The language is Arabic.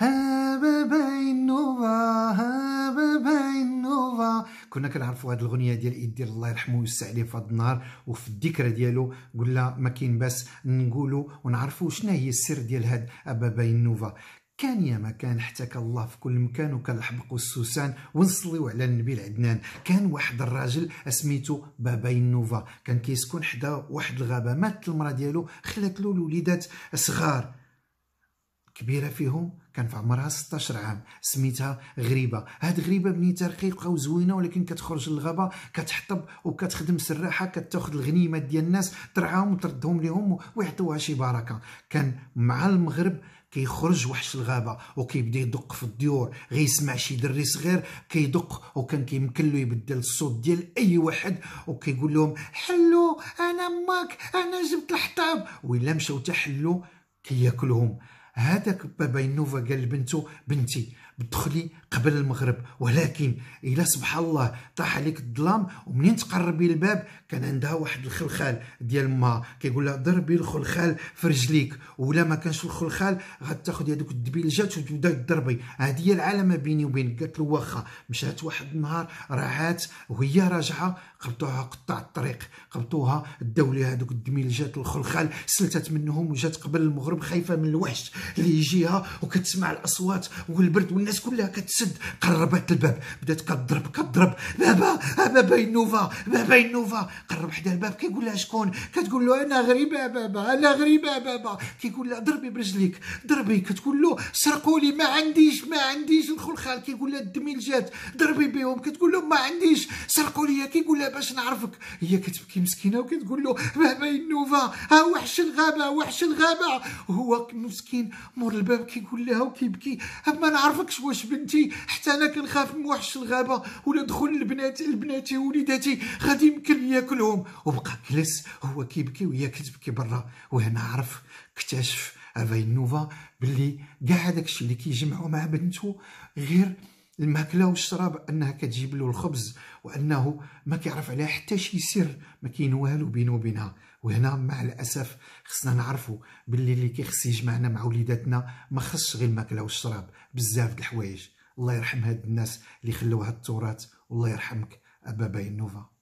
حبيبين نوفا حبيبين نوفا كنا كنعرفوا هذه الاغنيه ديال ايدي الله يرحمه ويوسع عليه في هذا النهار وفي الذكرى ديالو قلنا ما كاين باس نقولوا ونعرفوا شنو هي السر ديال هاد ابابين نوفا كان يا ما كان حتى الله في كل مكان وكنلحبقوا السوسان ونصليو على النبي العدنان كان واحد الراجل اسميتو بابا نوفا كان كيسكن حدا واحد الغابه ماتت المراه ديالو خلات له الوليدات صغار كبيرة فيهم كان في عمرها 16 عام سميتها غريبة هاد غريبة بنيتها رقيقة وزوينة ولكن كتخرج للغابة كتحطب وكتخدم سراحة كتاخد الغنيمات ديال الناس ترعاهم وتردهم لهم ويعطوها شي بركة كان مع المغرب كيخرج وحش الغابه وكيبدا يدق في الديور غيسمع شي دري صغير كيدق وكان كيمكن له يبدل الصوت ديال اي واحد وكيقول لهم حلو انا ماك انا جبت الحطاب ويلا مشاو تحلو كياكلهم كي هذاك بابا ينوفا قال لبنته بنتي بتدخلي قبل المغرب ولكن الا سبحان الله طاح عليك الظلام ومنين تقربي الباب كان عندها واحد الخلخال ديال ما كيقول لها ضربي الخلخال في رجليك ولا ما كانش الخلخال غتاخذي هذوك الدبيلجات وتبدا تضربي هذه هي العلامه بيني وبينك قالت له واخا مشات واحد النهار راعات وهي راجعه قبطوها قطاع الطريق قبطوها داو لها هذوك الدبيلجات الخلخال سلتت منهم وجات قبل المغرب خايفه من الوحش اللي يجيها وكتسمع الاصوات والبرد والناس كلها كتسد قربت الباب بدات كضرب كضرب بابا بابا نوفا بابا نوفا قرب حدا الباب كيقول لها شكون كتقول له انا غريبه بابا انا غريبه بابا كيقول لها ضربي برجليك ضربي كتقول له سرقوا لي ما عنديش ما عنديش الخلخال كيقول لها الدميل جات ضربي بهم كتقول له ما عنديش سرقوا لي كيقول لها باش نعرفك هي كتبكي مسكينه وكتقول له بابا نوفا ها وحش الغابه وحش الغابه هو مسكين مور الباب كيقول لها وكيبكي ما نعرفكش واش بنتي حتى انا كنخاف من وحش الغابه ولا دخل البنات لبناتي وليداتي غادي يمكن ياكلهم وبقى جلس هو كيبكي وهي كتبكي برا وهنا عرف اكتشف افينوفا بلي كاع داكشي اللي كيجمعوا مع بنته غير الماكله والشراب انها كتجيب له الخبز وانه ما كيعرف عليها حتى شي سر ما كاين والو بينه وبينها وهنا مع الاسف خصنا نعرفوا باللي اللي كيخص يجمعنا مع وليداتنا ما خصش غير الماكله والشراب بزاف د الحوايج الله يرحم هاد الناس اللي خلوا هاد التراث والله يرحمك ابا باينوفا نوفا